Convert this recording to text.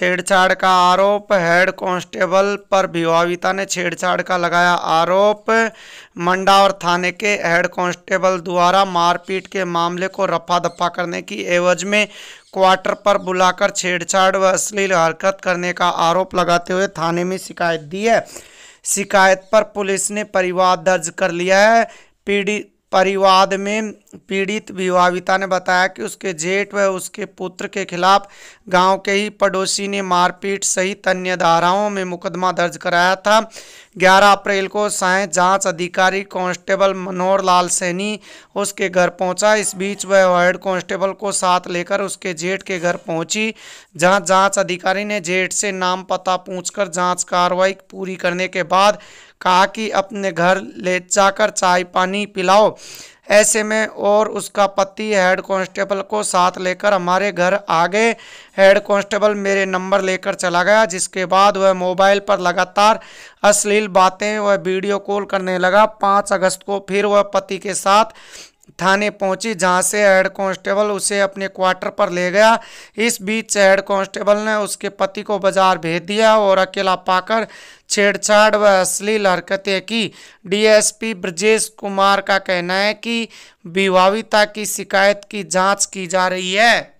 छेड़छाड़ का आरोप हेड कांस्टेबल पर विभाविता ने छेड़छाड़ का लगाया आरोप मंडावर थाने के हेड कांस्टेबल द्वारा मारपीट के मामले को रफा दफा करने की एवज में क्वार्टर पर बुलाकर छेड़छाड़ व अश्लील हरकत करने का आरोप लगाते हुए थाने में शिकायत दी है शिकायत पर पुलिस ने परिवाद दर्ज कर लिया है पीड़ित परिवाद में पीड़ित विवाहिता ने बताया कि उसके जेठ व उसके पुत्र के खिलाफ गांव के ही पड़ोसी ने मारपीट सहित अन्य धाराओं में मुकदमा दर्ज कराया था 11 अप्रैल को साय जांच अधिकारी कांस्टेबल मनोहर लाल सैनी उसके घर पहुंचा इस बीच वह हेड कांस्टेबल को साथ लेकर उसके जेठ के घर पहुंची जहां जांच अधिकारी ने जेठ से नाम पता पूछकर जांच कार्रवाई पूरी करने के बाद कहा कि अपने घर ले जाकर चाय पानी पिलाओ ऐसे में और उसका पति हेड कांस्टेबल को साथ लेकर हमारे घर आ गए हेड कांस्टेबल मेरे नंबर लेकर चला गया जिसके बाद वह मोबाइल पर लगातार अश्लील बातें वह वीडियो कॉल करने लगा पाँच अगस्त को फिर वह पति के साथ थाने पहुंची जहां से हेड कांस्टेबल उसे अपने क्वार्टर पर ले गया इस बीच हेड कांस्टेबल ने उसके पति को बाजार भेज दिया और अकेला पाकर छेड़छाड़ व अश्लील हरकतें की डीएसपी ब्रजेश कुमार का कहना है कि विभाविता की शिकायत की जांच की जा रही है